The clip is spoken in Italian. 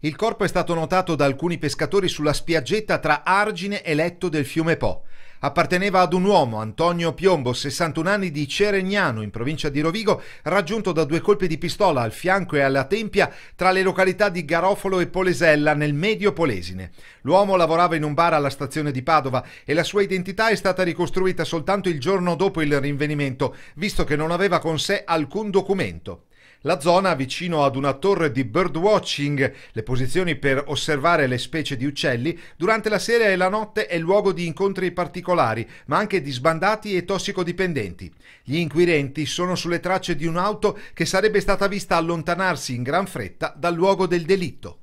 Il corpo è stato notato da alcuni pescatori sulla spiaggetta tra Argine e letto del fiume Po. Apparteneva ad un uomo, Antonio Piombo, 61 anni di Ceregnano, in provincia di Rovigo, raggiunto da due colpi di pistola al fianco e alla tempia tra le località di Garofolo e Polesella, nel medio Polesine. L'uomo lavorava in un bar alla stazione di Padova e la sua identità è stata ricostruita soltanto il giorno dopo il rinvenimento, visto che non aveva con sé alcun documento. La zona vicino ad una torre di birdwatching, le posizioni per osservare le specie di uccelli, durante la sera e la notte è luogo di incontri particolari, ma anche di sbandati e tossicodipendenti. Gli inquirenti sono sulle tracce di un'auto che sarebbe stata vista allontanarsi in gran fretta dal luogo del delitto.